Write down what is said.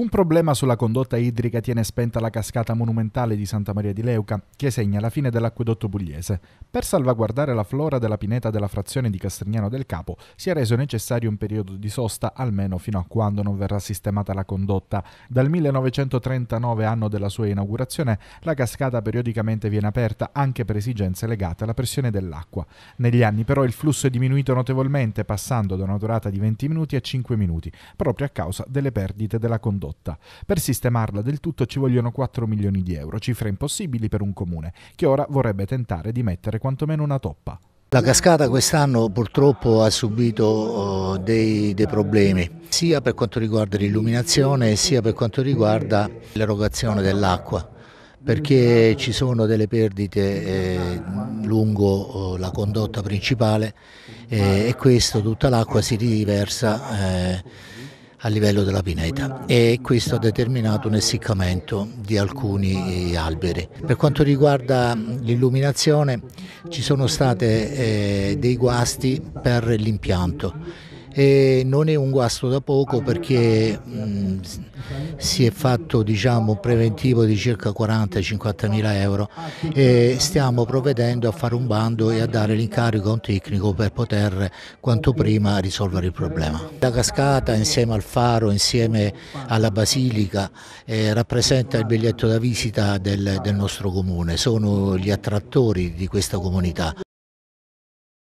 Un problema sulla condotta idrica tiene spenta la cascata monumentale di Santa Maria di Leuca, che segna la fine dell'acquedotto pugliese. Per salvaguardare la flora della pineta della frazione di Castrignano del Capo, si è reso necessario un periodo di sosta almeno fino a quando non verrà sistemata la condotta. Dal 1939, anno della sua inaugurazione, la cascata periodicamente viene aperta anche per esigenze legate alla pressione dell'acqua. Negli anni però il flusso è diminuito notevolmente, passando da una durata di 20 minuti a 5 minuti, proprio a causa delle perdite della condotta ridotta. Per sistemarla del tutto ci vogliono 4 milioni di euro, cifre impossibili per un comune, che ora vorrebbe tentare di mettere quantomeno una toppa. La cascata quest'anno purtroppo ha subito oh, dei, dei, problemi, sia per quanto riguarda l'illuminazione sia per quanto riguarda l'erogazione dell'acqua, perché ci sono delle perdite eh, lungo oh, la condotta principale eh, e questo tutta l'acqua si riversa eh, a livello della pineta e questo ha determinato un essiccamento di alcuni eh, alberi. Per quanto riguarda l'illuminazione ci sono stati eh, dei guasti per l'impianto e non è un guasto da poco perché mh, mm, si è fatto diciamo, un preventivo di circa 40-50 mila euro e stiamo provvedendo a fare un bando e a dare l'incarico a un tecnico per poter quanto prima risolvere il problema. La cascata insieme al faro, insieme alla basilica eh, rappresenta il biglietto da visita del, del nostro comune, sono gli attrattori di questa comunità.